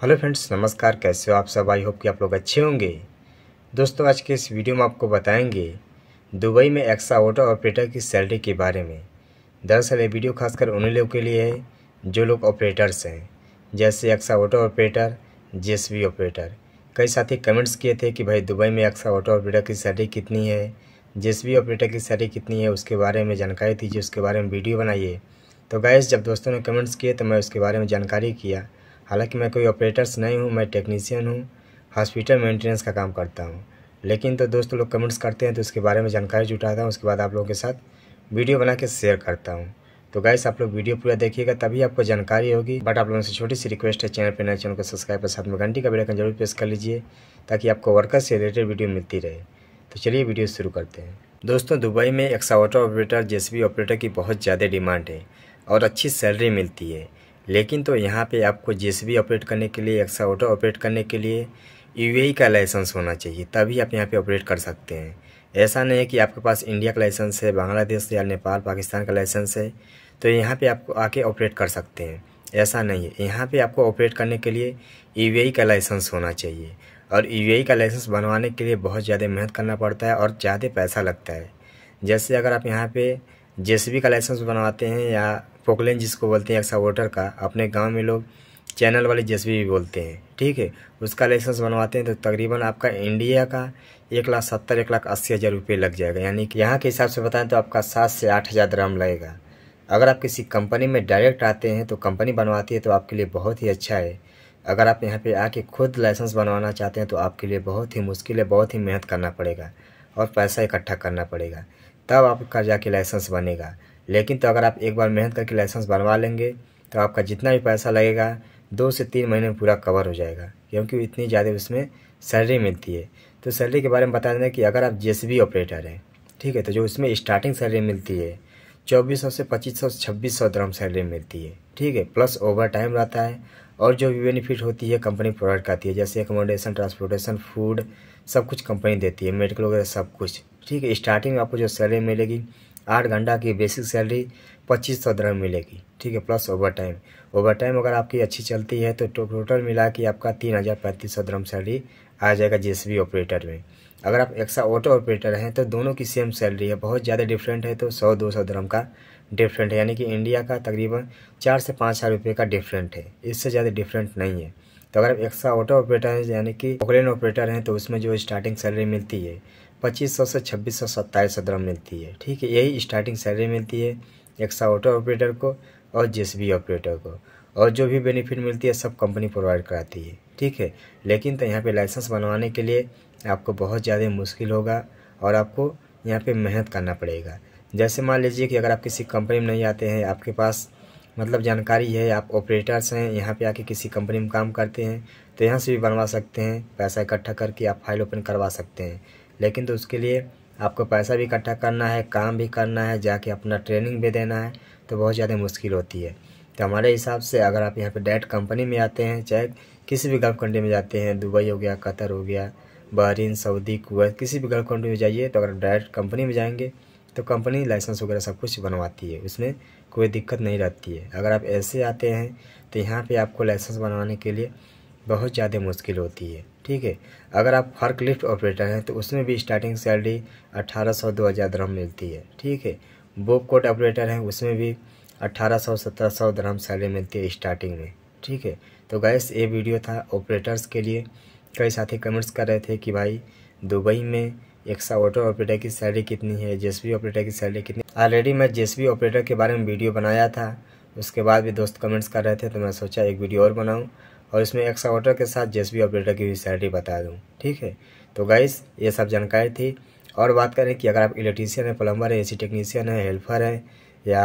hello friends नमस्कार कैसे हो आप सब आई होप कि आप लोग अच्छे होंगे दोस्तों आज के इस वीडियो में आपको बताएंगे दुबई में एक्सा ऑटो ऑपरेटर की सैलरी के बारे में दरअसल ये वीडियो खासकर उन लोगों के लिए है जो लोग ऑपरेटर्स हैं जैसे एक्सा ऑटो ऑपरेटर जे ऑपरेटर कई साथी कमेंट्स किए थे कि भाई दुबई में एक्सा ऑटो ऑपरेटर की सैलरी कितनी है जे ऑपरेटर की सैलरी कितनी है उसके बारे में जानकारी दीजिए उसके बारे में वीडियो बनाइए तो गैस जब दोस्तों ने कमेंट्स किए तो मैं उसके बारे में जानकारी किया हालांकि मैं कोई ऑपरेटर्स नहीं हूँ मैं टेक्नीसियन हूँ हॉस्पिटल मेंटेनेंस का काम करता हूँ लेकिन तो दोस्तों लोग कमेंट्स करते हैं तो उसके बारे में जानकारी जुटाता हूँ उसके बाद आप लोगों के साथ वीडियो बना के शेयर करता हूँ तो गाइस आप लोग वीडियो पूरा देखिएगा तभी आपको जानकारी होगी बट आप लोगों से छोटी सी रिक्वेस्ट है चैनल पर नए चैनल को सब्सक्राइब और साथ में घंटी का बेलाइकन जरूर प्रेस कर लीजिए ताकि आपको वर्कर्स से रिलेटेड वीडियो मिलती रहे तो चलिए वीडियो शुरू करते हैं दोस्तों दुबई में एक्सावाटर ऑपरेटर जेसीबी ऑपरेटर की बहुत ज़्यादा डिमांड है और अच्छी सैलरी मिलती है लेकिन तो यहाँ पे आपको जे ऑपरेट करने के लिए एक्सा ऑटो ऑपरेट करने के लिए यू e का लाइसेंस होना चाहिए तभी आप यहाँ पे ऑपरेट कर सकते हैं ऐसा नहीं है कि आपके पास इंडिया का लाइसेंस है बांग्लादेश या नेपाल पाकिस्तान का लाइसेंस है तो यहाँ पे आपको आके ऑपरेट कर सकते हैं ऐसा नहीं है यहाँ पर आपको ऑपरेट करने के लिए यू e का लाइसेंस होना चाहिए और यू e का लाइसेंस बनवाने के लिए बहुत ज़्यादा मेहनत करना पड़ता है और ज़्यादा पैसा लगता है जैसे अगर आप यहाँ पर जेसीबी का लाइसेंस बनवाते हैं या पोकलेन जिसको बोलते हैं एक्सावोटर का अपने गांव में लोग चैनल वाले जेसीबी भी बोलते हैं ठीक है उसका लाइसेंस बनवाते हैं तो तकरीबन आपका इंडिया का एक लाख सत्तर एक लाख अस्सी हज़ार रुपये लग जाएगा यानी कि यहाँ के हिसाब से बताएं तो आपका सात से आठ हज़ार ग्राम लगेगा अगर आप किसी कंपनी में डायरेक्ट आते हैं तो कंपनी बनवाती है तो आपके लिए बहुत ही अच्छा है अगर आप यहाँ पर आके खुद लाइसेंस बनवाना चाहते हैं तो आपके लिए बहुत ही मुश्किल है बहुत ही मेहनत करना पड़ेगा और पैसा इकट्ठा करना पड़ेगा तब आपका जाके लाइसेंस बनेगा लेकिन तो अगर आप एक बार मेहनत करके लाइसेंस बनवा लेंगे तो आपका जितना भी पैसा लगेगा दो से तीन महीने में पूरा कवर हो जाएगा क्योंकि इतनी ज़्यादा उसमें सैलरी मिलती है तो सैलरी के बारे में बता देना कि अगर आप जे ऑपरेटर हैं ठीक है तो जो उसमें स्टार्टिंग सैलरी मिलती है चौबीस सौ से पच्चीस सौ छब्बीस सौ सैलरी मिलती है ठीक है प्लस ओवर टाइम रहता है और जो भी बेनिफिट होती है कंपनी प्रोवाइड करती है जैसे एकोमोडेशन ट्रांसपोर्टेशन फूड सब कुछ कंपनी देती है मेडिकल वगैरह सब कुछ ठीक है स्टार्टिंग में आपको जो सैलरी मिलेगी आठ घंटा की बेसिक सैलरी पच्चीस सौ दरम मिलेगी ठीक है plus overtime overtime अगर आपकी अच्छी चलती है तो टोटल मिला कि आपका तीन हज़ार पैंतीस सौ दरम सैलरी आ जाएगा भी ऑपरेटर में अगर आप एक्सा ऑटो ऑपरेटर हैं तो दोनों की सेम सैलरी है बहुत ज़्यादा डिफरेंट है तो सौ दो सौ दरम का डिफरेंट है यानी कि इंडिया का तकरीबन चार से पाँच हज़ार रुपये का डिफरेंट है इससे ज़्यादा डिफरेंट नहीं है तो अगर आप एक्स्ट्रा ऑटो ऑपरेटर हैं यानी कि ओकलेन ऑपरेटर हैं तो उसमें जो स्टार्टिंग सैलरी मिलती है पच्चीस सौ से छब्बीस सौ सत्ताईस सौ दरम मिलती है ठीक है यही स्टार्टिंग सैलरी मिलती है एक्स्ट्रा ऑटो ऑपरेटर को और भी ऑपरेटर को और जो भी बेनिफिट मिलती है सब कंपनी प्रोवाइड कराती है ठीक है लेकिन तो यहाँ पर लाइसेंस बनवाने के लिए आपको बहुत ज़्यादा मुश्किल होगा और आपको यहाँ पर मेहनत करना पड़ेगा जैसे मान लीजिए कि अगर आप किसी कंपनी में नहीं आते हैं आपके पास मतलब जानकारी है आप ऑपरेटर्स हैं यहाँ पे आके किसी कंपनी में काम करते हैं तो यहाँ से भी बनवा सकते हैं पैसा इकट्ठा करके आप फाइल ओपन करवा सकते हैं लेकिन तो उसके लिए आपको पैसा भी इकट्ठा करना है काम भी करना है जाके अपना ट्रेनिंग भी देना है तो बहुत ज़्यादा मुश्किल होती है तो हमारे हिसाब से अगर आप यहाँ पर डायरेक्ट कंपनी में आते हैं चाहे किसी भी गल्फ कंट्री में जाते हैं दुबई हो गया कतर हो गया बहरीन सऊदी कुवैत किसी भी गल्फ कंट्री में जाइए तो अगर डायरेक्ट कंपनी में जाएंगे तो कंपनी लाइसेंस वगैरह सब कुछ बनवाती है उसमें कोई दिक्कत नहीं रहती है अगर आप ऐसे आते हैं तो यहाँ पे आपको लाइसेंस बनवाने के लिए बहुत ज़्यादा मुश्किल होती है ठीक है अगर आप फर्क लिफ्ट ऑपरेटर हैं तो उसमें भी स्टार्टिंग सैलरी अट्ठारह सौ दो हज़ार दरम मिलती है ठीक है बोब कोट ऑपरेटर हैं उसमें भी अट्ठारह सौ सत्रह सौ दरम सैलरी मिलती है स्टार्टिंग में ठीक है तो गैस ये वीडियो था ऑपरेटर्स के लिए कई साथी कमेंट्स कर रहे थे कि भाई दुबई में ऑटो ऑपरेटर की सैलरी कितनी है जेसबी ऑपरेटर की सैलरी कितनी ऑलरेडी मैं जेसबी ऑपरेटर के बारे में वीडियो बनाया था उसके बाद भी दोस्त कमेंट्स कर रहे थे तो मैं सोचा एक वीडियो और बनाऊँ और इसमें ऑटो के साथ जेएसबी ऑपरेटर की भी सैलरी बता दूँ ठीक है तो गाइस ये सब जानकारी थी और बात करें कि अगर आप इलेक्ट्रीशियन है प्लम्बर है सी टेक्नीशियन है हेल्पर है या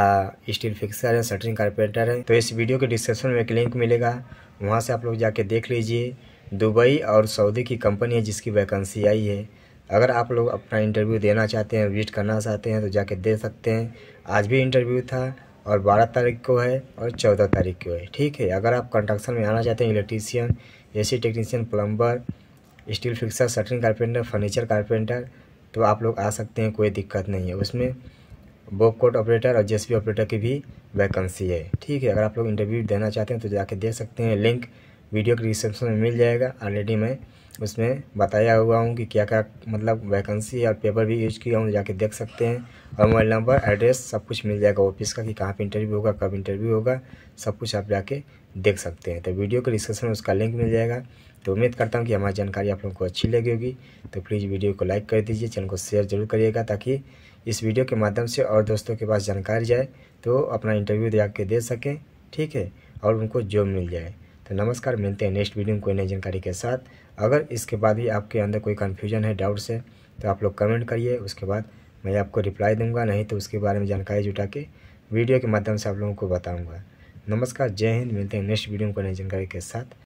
स्टील फिक्सर है सटरिंग कारपेंटर है तो इस वीडियो के डिस्क्रिप्शन में एक लिंक मिलेगा वहाँ से आप लोग जाके देख लीजिए दुबई और सऊदी की कंपनी है जिसकी वैकेंसी आई है अगर आप लोग अपना इंटरव्यू देना चाहते हैं विजिट करना चाहते हैं तो जाके दे सकते हैं आज भी इंटरव्यू था और बारह तारीख को है और चौदह तारीख को है ठीक है अगर आप कंस्ट्रक्शन में आना चाहते हैं electrician C technician plumber steel fixer shuttering carpenter furniture carpenter तो आप लोग आ सकते हैं कोई दिक्कत नहीं है उसमें बोक कोट ऑपरेटर और जेएसपी ऑपरेटर की भी वैकेंसी है ठीक है अगर आप लोग इंटरव्यू देना चाहते हैं तो जाके दे सकते हैं लिंक वीडियो के रिसेप्शन में मिल जाएगा ऑलरेडी मैं उसमें बताया हुआ हूँ कि क्या क्या मतलब वैकेंसी और पेपर भी यूज किया हूँ जाके देख सकते हैं और मोबाइल नंबर एड्रेस सब कुछ मिल जाएगा ऑफिस का कि कहाँ पे इंटरव्यू होगा कब इंटरव्यू होगा सब कुछ आप जाके देख सकते हैं तो वीडियो के डिस्क्रिप्शन में उसका लिंक मिल जाएगा तो उम्मीद करता हूँ कि हमारी जानकारी आप लोगों को अच्छी लगी होगी तो प्लीज़ वीडियो को लाइक कर दीजिए चैनल को शेयर जरूर करिएगा ताकि इस वीडियो के माध्यम से और दोस्तों के पास जानकारी जाए तो अपना इंटरव्यू जाके दे सकें ठीक है और उनको जॉब मिल जाए तो नमस्कार मिलते हैं नेक्स्ट वीडियो में कोई नई जानकारी के साथ अगर इसके बाद भी आपके अंदर कोई कन्फ्यूजन है डाउट्स है तो आप लोग कमेंट करिए उसके बाद मैं आपको रिप्लाई दूंगा नहीं तो उसके बारे में जानकारी जुटा के वीडियो के माध्यम से आप लोगों को बताऊँगा नमस्कार जय हिंद मिलते हैं नेक्स्ट वीडियो में कोई नई जानकारी के साथ